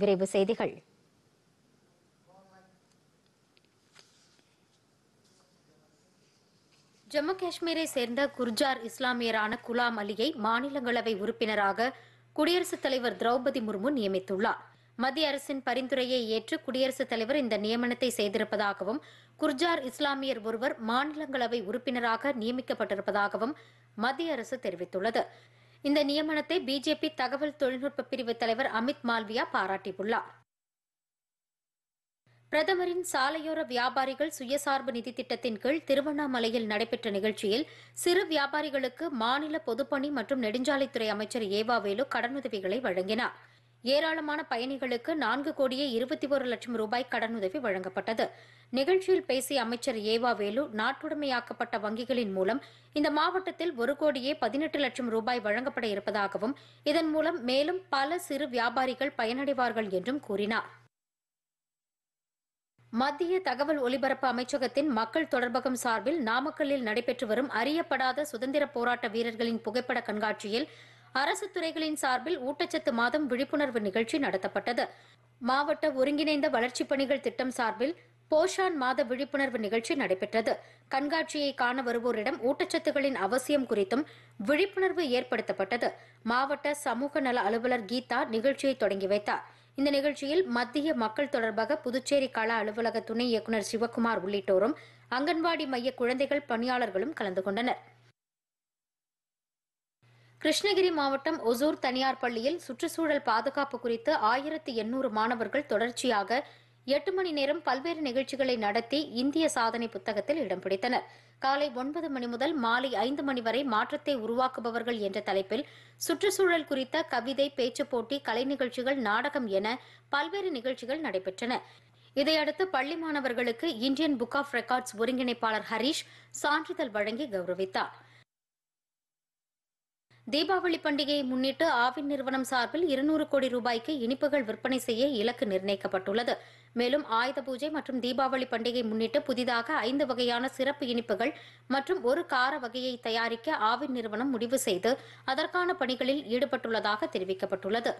விரைவு செய்திகள் ஜம்மு காஷ்மீரை சேர்ந்த குர்ஜார் இஸ்லாமியரான குலாம் அலியை மாநிலங்களவை உறுப்பினராக குடியரசுத் தலைவர் திரௌபதி முர்மு நியமித்துள்ளார் மத்திய அரசின் பரிந்துரையை ஏற்று குடியரசுத் தலைவர் இந்த நியமனத்தை செய்திருப்பதாகவும் குர்ஜார் இஸ்லாமியர் ஒருவர் மாநிலங்களவை உறுப்பினராக நியமிக்கப்பட்டிருப்பதாகவும் மத்திய அரசு தெரிவித்துள்ளது இந்த நியமனத்தை பிஜேபி தகவல் தொழில்நுட்ப பிரிவு தலைவர் அமித் மால்வியா பாராட்டியுள்ளார் பிரதமரின் சாலையோர வியாபாரிகள் சுயசார்பு நிதி திட்டத்தின் கீழ் திருவண்ணாமலையில் நடைபெற்ற நிகழ்ச்சியில் சிறு வியாபாரிகளுக்கு மாநில பொதுப்பணி மற்றும் நெடுஞ்சாலைத்துறை அமைச்சர் ஏவாவேலு கடனுதவிகளை வழங்கினாா் ஏராளமான பயணிகளுக்கு நான்கு கோடியே இருபத்தி ஒரு லட்சம் ரூபாய் கடனுதவி வழங்கப்பட்டது நிகழ்ச்சியில் பேசிய அமைச்சர் ஏவா வேலு நாட்டுடைமையாக்கப்பட்ட வங்கிகளின் மூலம் இந்த மாவட்டத்தில் ஒரு கோடியே பதினெட்டு லட்சம் ரூபாய் வழங்கப்பட இருப்பதாகவும் இதன் மூலம் மேலும் பல சிறு வியாபாரிகள் பயனடைவார்கள் என்றும் கூறினார் மத்திய தகவல் ஒலிபரப்பு அமைச்சகத்தின் மக்கள் தொடர்பகம் சார்பில் நாமக்கல்லில் நடைபெற்று வரும் அறியப்படாத சுதந்திர போராட்ட வீரர்களின் புகைப்பட கண்காட்சியில் அரசு துறைகளின் சார்பில் ஊட்டச்சத்து மாதம் விழிப்புணர்வு நிகழ்ச்சி நடத்தப்பட்டது மாவட்ட ஒருங்கிணைந்த வளர்ச்சிப் பணிகள் திட்டம் சார்பில் போஷான் மாத விழிப்புணர்வு நிகழ்ச்சி நடைபெற்றது கண்காட்சியை காண வருவோரிடம் ஊட்டச்சத்துகளின் அவசியம் குறித்தும் விழிப்புணர்வு ஏற்படுத்தப்பட்டது மாவட்ட சமூக நல அலுவலர் கீதா நிகழ்ச்சியை தொடங்கி வைத்தார் இந்த நிகழ்ச்சியில் மத்திய மக்கள் தொடர்பாக புதுச்சேரி கள அலுவலக துணை இயக்குநர் சிவக்குமார் உள்ளிட்டோரும் அங்கன்வாடி மைய குழந்தைகள் பணியாளர்களும் கலந்து கொண்டனா் கிருஷ்ணகிரி மாவட்டம் ஒசூர் தனியார் பள்ளியில் சுற்றுச்சூழல் பாதுகாப்பு குறித்து ஆயிரத்தி எண்ணூறு மாணவர்கள் தொடர்ச்சியாக எட்டு மணி நேரம் பல்வேறு நிகழ்ச்சிகளை நடத்தி இந்திய சாதனை புத்தகத்தில் இடம் பிடித்தனர் காலை ஒன்பது மணி முதல் மாலை ஐந்து மணி வரை மாற்றத்தை உருவாக்குபவர்கள் என்ற தலைப்பில் சுற்றுச்சூழல் குறித்த கவிதை பேச்சுப் போட்டி கலை நிகழ்ச்சிகள் நாடகம் என பல்வேறு நிகழ்ச்சிகள் நடைபெற்றன இதையடுத்து பள்ளி மாணவர்களுக்கு இந்தியன் புக் ஆஃப் ரெக்கார்ட்ஸ் ஒருங்கிணைப்பாளர் ஹரீஷ் சான்றிதழ் வழங்கி கௌரவித்தாா் தீபாவளி பண்டிகையை முன்னிட்டு ஆவின் நிறுவனம் சார்பில் இருநூறு கோடி ரூபாய்க்கு இனிப்புகள் விற்பனை செய்ய இலக்கு நிர்ணயிக்கப்பட்டுள்ளது மேலும் ஆயுத பூஜை மற்றும் தீபாவளி பண்டிகை முன்னிட்டு புதிதாக ஐந்து வகையான சிறப்பு இனிப்புகள் மற்றும் ஒரு கார வகையை தயாரிக்க ஆவின் நிறுவனம் முடிவு செய்து அதற்கான பணிகளில் ஈடுபட்டுள்ளதாக தெரிவிக்கப்பட்டுள்ளது